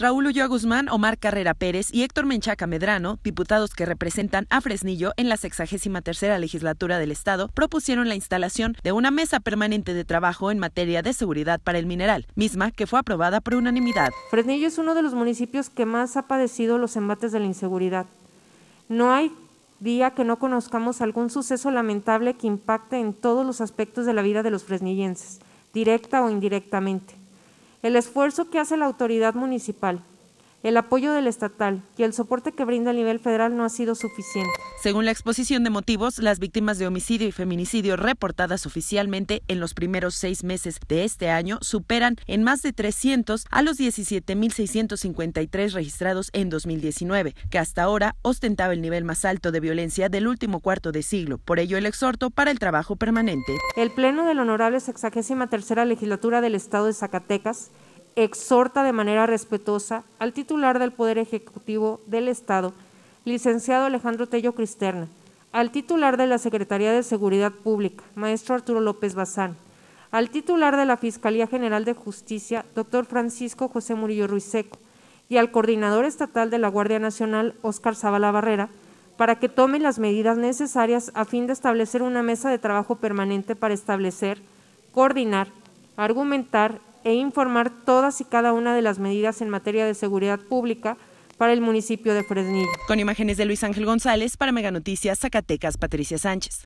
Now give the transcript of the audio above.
Raúl Ulloa Guzmán, Omar Carrera Pérez y Héctor Menchaca Medrano, diputados que representan a Fresnillo en la 63 legislatura del Estado, propusieron la instalación de una mesa permanente de trabajo en materia de seguridad para el mineral, misma que fue aprobada por unanimidad. Fresnillo es uno de los municipios que más ha padecido los embates de la inseguridad. No hay día que no conozcamos algún suceso lamentable que impacte en todos los aspectos de la vida de los fresnillenses, directa o indirectamente el esfuerzo que hace la autoridad municipal el apoyo del estatal y el soporte que brinda a nivel federal no ha sido suficiente. Según la exposición de motivos, las víctimas de homicidio y feminicidio reportadas oficialmente en los primeros seis meses de este año superan en más de 300 a los 17.653 registrados en 2019, que hasta ahora ostentaba el nivel más alto de violencia del último cuarto de siglo. Por ello, el exhorto para el trabajo permanente. El Pleno de la Honorable Tercera Legislatura del Estado de Zacatecas exhorta de manera respetuosa al titular del Poder Ejecutivo del Estado, licenciado Alejandro Tello Cristerna, al titular de la Secretaría de Seguridad Pública, maestro Arturo López Bazán, al titular de la Fiscalía General de Justicia, doctor Francisco José Murillo Ruiseco, y al coordinador estatal de la Guardia Nacional, Óscar Zavala Barrera, para que tome las medidas necesarias a fin de establecer una mesa de trabajo permanente para establecer, coordinar, argumentar e informar todas y cada una de las medidas en materia de seguridad pública para el municipio de Fresnillo. Con imágenes de Luis Ángel González, para Meganoticias, Zacatecas, Patricia Sánchez.